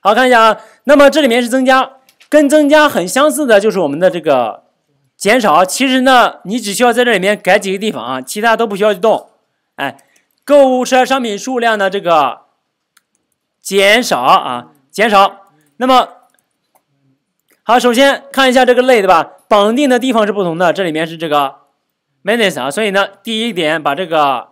好看一下啊，那么这里面是增加，跟增加很相似的就是我们的这个减少。其实呢，你只需要在这里面改几个地方啊，其他都不需要去动。哎，购物车商品数量的这个减少啊，减少。那么好，首先看一下这个类对吧？绑定的地方是不同的，这里面是这个 minus 啊，所以呢，第一点把这个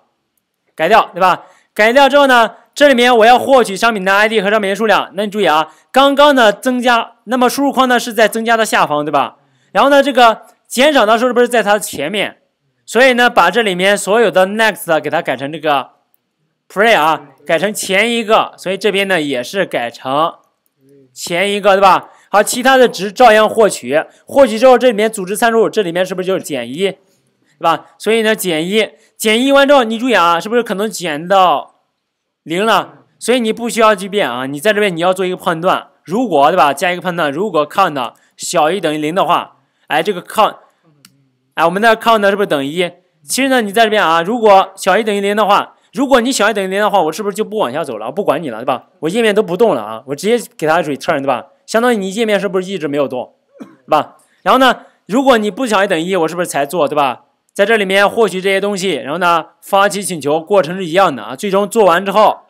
改掉对吧？改掉之后呢，这里面我要获取商品的 ID 和商品数量。那你注意啊，刚刚呢增加，那么输入框呢是在增加的下方，对吧？然后呢，这个减少的时候是不是在它的前面？所以呢，把这里面所有的 Next 给它改成这个 p r e 啊，改成前一个。所以这边呢也是改成前一个，对吧？好，其他的值照样获取。获取之后，这里面组织参数，这里面是不是就是减一？对吧？所以呢，减一，减一完之后，你注意啊，是不是可能减到零了？所以你不需要去变啊，你在这边你要做一个判断，如果对吧，加一个判断，如果 count 小于等于零的话，哎，这个 count，哎，我们的 count 是不是等于一？其实呢，你在这边啊，如果小于等于零的话，如果你小于等于零的话，我是不是就不往下走了，不管你了，对吧？我页面都不动了啊，我直接给它 return，对吧？相当于你页面是不是一直没有动，对吧？然后呢，如果你不小于等于一，我是不是才做，对吧？在这里面获取这些东西，然后呢，发起请求过程是一样的啊。最终做完之后，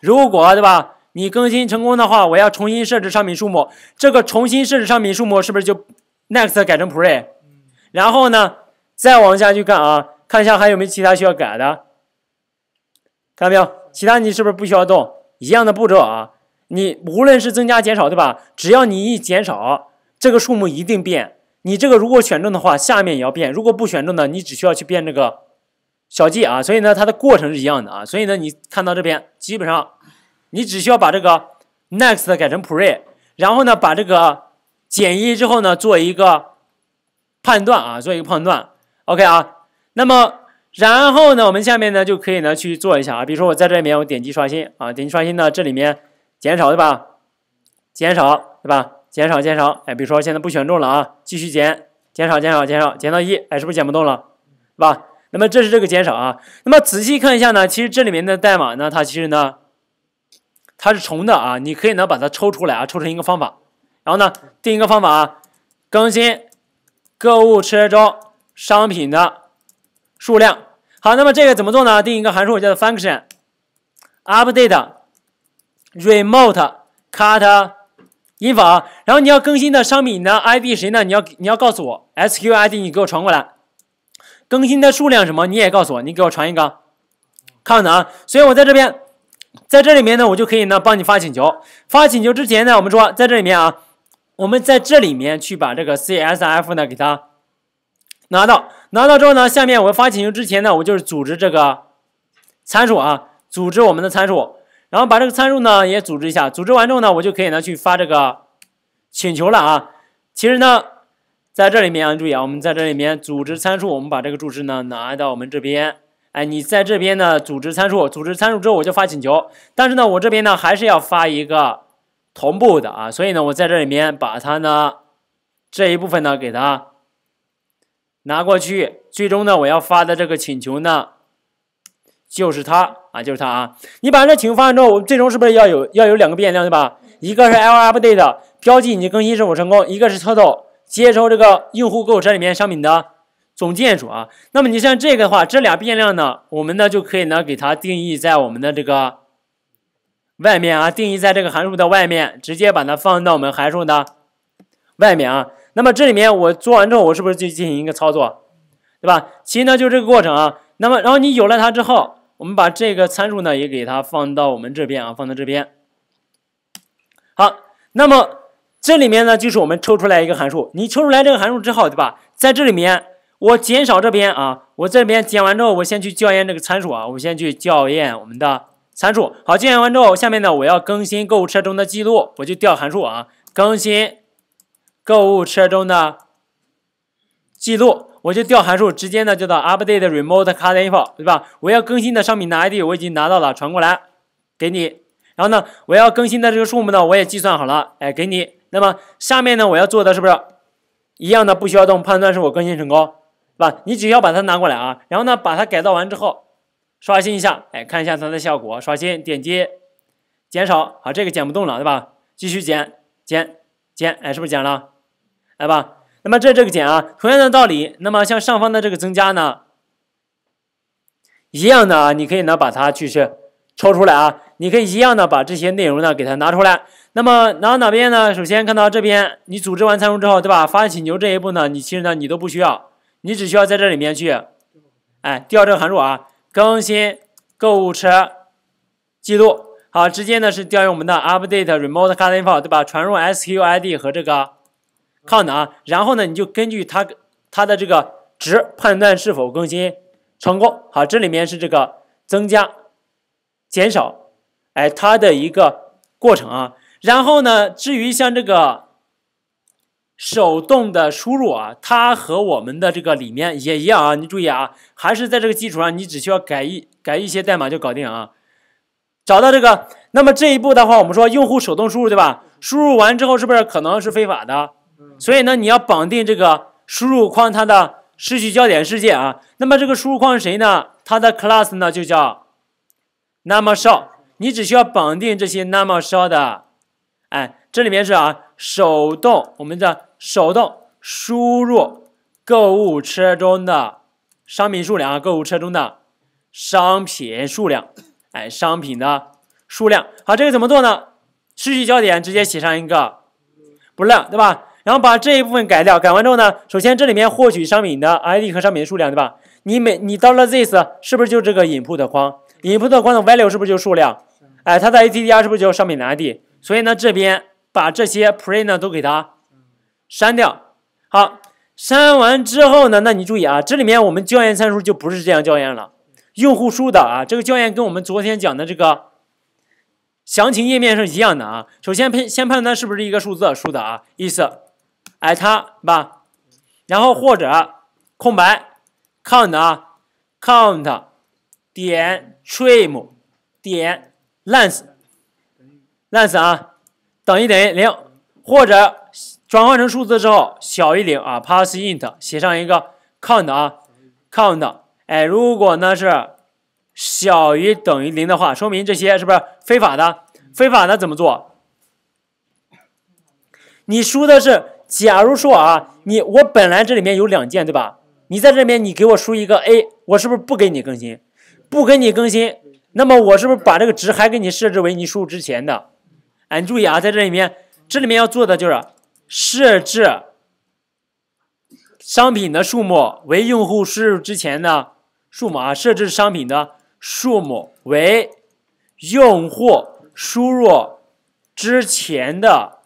如果对吧，你更新成功的话，我要重新设置商品数目。这个重新设置商品数目是不是就 next 改成 pre？y 然后呢，再往下去看啊，看一下还有没有其他需要改的，看到没有？其他你是不是不需要动？一样的步骤啊。你无论是增加减少，对吧？只要你一减少，这个数目一定变。你这个如果选中的话，下面也要变；如果不选中呢，你只需要去变这个小 g 啊。所以呢，它的过程是一样的啊。所以呢，你看到这边，基本上你只需要把这个 next 改成 pre，然后呢，把这个减一之后呢，做一个判断啊，做一个判断。OK 啊，那么然后呢，我们下面呢就可以呢去做一下啊。比如说我在这里面我点击刷新啊，点击刷新呢，这里面减少对吧？减少对吧？减少减少，哎，比如说现在不选中了啊，继续减，减少减少减少，减到一，哎，是不是减不动了，是吧？那么这是这个减少啊。那么仔细看一下呢，其实这里面的代码呢，它其实呢，它是重的啊。你可以呢把它抽出来啊，抽成一个方法，然后呢定一个方法啊，更新购物车中商品的数量。好，那么这个怎么做呢？定一个函数叫做 function update remote c u t 英法，然后你要更新的商品的 ID 谁呢？你要你要告诉我，SKU ID 你给我传过来，更新的数量什么你也告诉我，你给我传一个，看着啊。所以我在这边，在这里面呢，我就可以呢帮你发请求。发请求之前呢，我们说在这里面啊，我们在这里面去把这个 CSF 呢给它拿到，拿到之后呢，下面我发请求之前呢，我就是组织这个参数啊，组织我们的参数。然后把这个参数呢也组织一下，组织完之后呢，我就可以呢去发这个请求了啊。其实呢，在这里面啊，注意啊，我们在这里面组织参数，我们把这个注释呢拿到我们这边。哎，你在这边呢组织参数，组织参数之后我就发请求。但是呢，我这边呢还是要发一个同步的啊，所以呢，我在这里面把它呢这一部分呢给它拿过去，最终呢我要发的这个请求呢。就是它啊，就是它啊！你把这请求发完之后，我们最终是不是要有要有两个变量，对吧？一个是 l update 标记你更新是否成功，一个是操作接收这个用户购物车里面商品的总件数啊。那么你像这个的话，这俩变量呢，我们呢就可以呢给它定义在我们的这个外面啊，定义在这个函数的外面，直接把它放到我们函数的外面啊。那么这里面我做完之后，我是不是就进行一个操作，对吧？其实呢就是这个过程啊。那么然后你有了它之后。我们把这个参数呢也给它放到我们这边啊，放到这边。好，那么这里面呢就是我们抽出来一个函数。你抽出来这个函数之后，对吧？在这里面我减少这边啊，我这边减完之后，我先去校验这个参数啊，我先去校验我们的参数。好，校验完之后，下面呢我要更新购物车中的记录，我就调函数啊，更新购物车中的记录。我就调函数，直接呢就到 update remote card info，对吧？我要更新的商品的 ID 我已经拿到了，传过来给你。然后呢，我要更新的这个数目呢，我也计算好了，哎，给你。那么下面呢，我要做的是不是一样的？不需要动判断，是我更新成功，是吧？你只需要把它拿过来啊。然后呢，把它改造完之后，刷新一下，哎，看一下它的效果。刷新，点击，减少。好，这个减不动了，对吧？继续减，减，减，哎，是不是减了？来吧。那么这这个减啊，同样的道理，那么向上方的这个增加呢，一样的啊，你可以呢把它去是抽出来啊，你可以一样的把这些内容呢给它拿出来。那么到哪边呢？首先看到这边，你组织完参数之后，对吧？发请求这一步呢，你其实呢你都不需要，你只需要在这里面去，哎，调这个函数啊，更新购物车记录。好，直接呢是调用我们的 update remote cart info，对吧？传入 s q id 和这个。count 啊，然后呢，你就根据它它的这个值判断是否更新成功。好，这里面是这个增加、减少，哎，它的一个过程啊。然后呢，至于像这个手动的输入啊，它和我们的这个里面也一样啊。你注意啊，还是在这个基础上，你只需要改一改一些代码就搞定啊。找到这个，那么这一步的话，我们说用户手动输入对吧？输入完之后，是不是可能是非法的？所以呢，你要绑定这个输入框它的失去焦点事件啊。那么这个输入框是谁呢？它的 class 呢就叫 number_sho。你只需要绑定这些 number_sho 的，哎，这里面是啊，手动我们的手动输入购物车中的商品数量，啊，购物车中的商品数量，哎，商品的数量。好，这个怎么做呢？失去焦点直接写上一个不亮，对吧？然后把这一部分改掉，改完之后呢，首先这里面获取商品的 ID 和商品的数量，对吧？你每你到了 this 是不是就这个 input 的框？input 的框的 value 是不是就数量？哎，它的 a t d r 是不是就商品的 ID？所以呢，这边把这些 print 呢都给它删掉。好，删完之后呢，那你注意啊，这里面我们校验参数就不是这样校验了，用户输的啊，这个校验跟我们昨天讲的这个详情页面是一样的啊。首先判先判断是不是一个数字输的啊，意思。哎，它吧，然后或者空白 count 啊 count 点 trim 点 l e t s l e t s 啊等于等于零，或者转换成数字之后小于零啊 pass int 写上一个 count 啊 count 哎，如果呢是小于等于零的话，说明这些是不是非法的？非法的怎么做？你输的是。假如说啊，你我本来这里面有两件，对吧？你在这边你给我输一个 A，我是不是不给你更新？不给你更新，那么我是不是把这个值还给你设置为你输入之前的？哎，你注意啊，在这里面，这里面要做的就是设置商品的数目为用户输入之前的数目啊。设置商品的数目为用户输入之前的。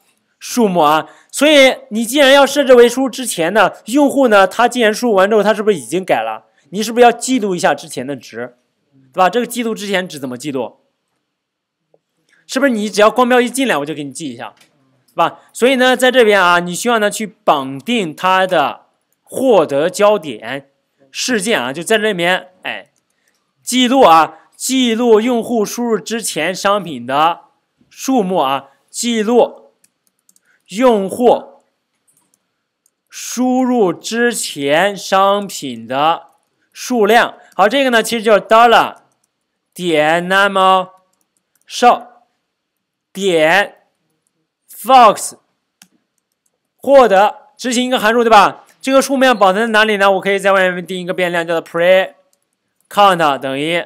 数目啊，所以你既然要设置为输之前呢，用户呢，他既然输入完之后，他是不是已经改了？你是不是要记录一下之前的值，对吧？这个记录之前值怎么记录？是不是你只要光标一进来我就给你记一下，对吧？所以呢，在这边啊，你需要呢去绑定它的获得焦点事件啊，就在这里面哎，记录啊，记录用户输入之前商品的数目啊，记录。用户输入之前商品的数量，好，这个呢其实就是 dollar 点 number shop 点 fox 获得执行一个函数，对吧？这个数量保存在哪里呢？我可以在外面定一个变量叫做 pre count 等于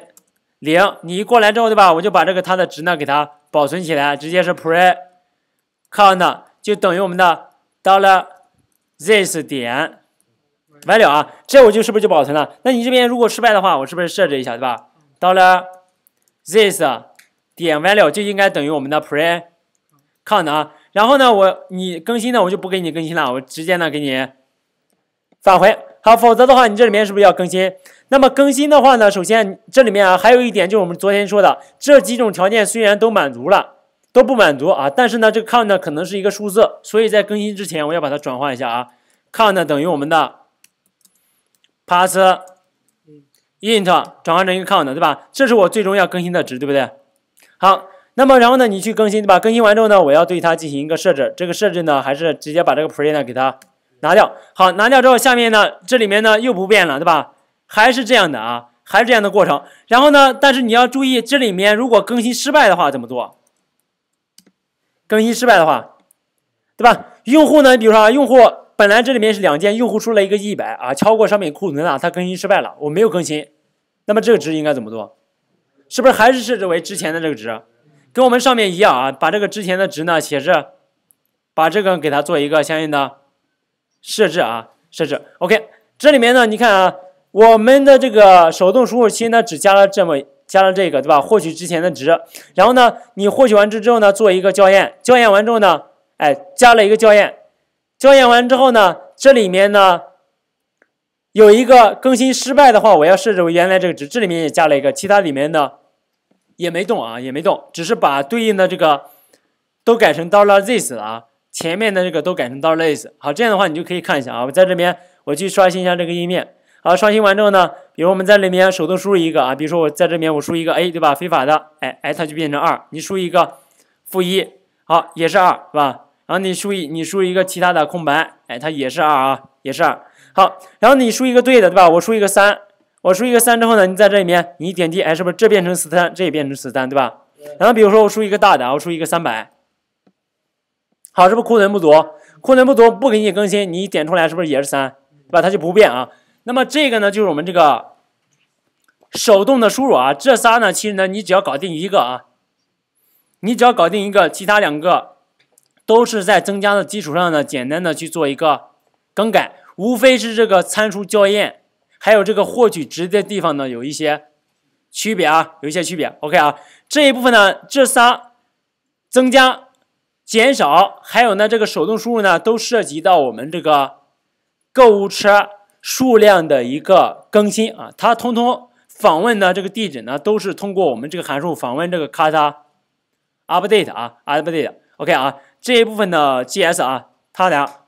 零，你一过来之后，对吧？我就把这个它的值呢给它保存起来，直接是 pre count。就等于我们的 dollar this 点 value 啊，这我就是不是就保存了？那你这边如果失败的话，我是不是设置一下，对吧？dollar this 点 value 就应该等于我们的 pre count 啊。然后呢，我你更新呢，我就不给你更新了，我直接呢给你返回。好，否则的话你这里面是不是要更新？那么更新的话呢，首先这里面啊还有一点就是我们昨天说的，这几种条件虽然都满足了。都不满足啊，但是呢，这个 count 可能是一个数字，所以在更新之前我要把它转换一下啊。count 等于我们的 p a s s int 转换成一个 count 对吧？这是我最终要更新的值，对不对？好，那么然后呢，你去更新对吧？更新完之后呢，我要对它进行一个设置。这个设置呢，还是直接把这个 print 呢给它拿掉。好，拿掉之后，下面呢，这里面呢又不变了，对吧？还是这样的啊，还是这样的过程。然后呢，但是你要注意，这里面如果更新失败的话怎么做？更新失败的话，对吧？用户呢？比如说啊，用户本来这里面是两件，用户出了一个一百啊，超过商品库存了，它更新失败了，我没有更新。那么这个值应该怎么做？是不是还是设置为之前的这个值？跟我们上面一样啊，把这个之前的值呢，写着，把这个给它做一个相应的设置啊，设置。OK，这里面呢，你看啊，我们的这个手动输入器呢，只加了这么。加上这个，对吧？获取之前的值，然后呢，你获取完值之后呢，做一个校验，校验完之后呢，哎，加了一个校验，校验完之后呢，这里面呢有一个更新失败的话，我要设置为原来这个值，这里面也加了一个，其他里面呢也没动啊，也没动，只是把对应的这个都改成 dollar this 啊，前面的这个都改成 dollar this。好，这样的话你就可以看一下啊，我在这边我去刷新一下这个页面。好，刷新完之后呢？比如我们在里面手动输入一个啊，比如说我在这边我输一个 a，对吧？非法的，哎哎，它就变成二。你输一个负一，好，也是二，是吧？然后你输一，你输一个其他的空白，哎，它也是二啊，也是二。好，然后你输一个对的，对吧？我输一个三，我输一个三之后呢，你在这里面你点击，哎，是不是这变成十三，这也变成十三，对吧？然后比如说我输一个大的，我输一个三百，好，是不是库存不足？库存不足不给你更新，你点出来是不是也是三？对吧？它就不变啊。那么这个呢，就是我们这个手动的输入啊。这仨呢，其实呢，你只要搞定一个啊，你只要搞定一个，其他两个都是在增加的基础上呢，简单的去做一个更改，无非是这个参数校验，还有这个获取值的地方呢，有一些区别啊，有一些区别。OK 啊，这一部分呢，这仨增加、减少，还有呢这个手动输入呢，都涉及到我们这个购物车。数量的一个更新啊，它通通访问的这个地址呢，都是通过我们这个函数访问这个 kata update 啊，update OK 啊，这一部分的 GS 啊，它俩。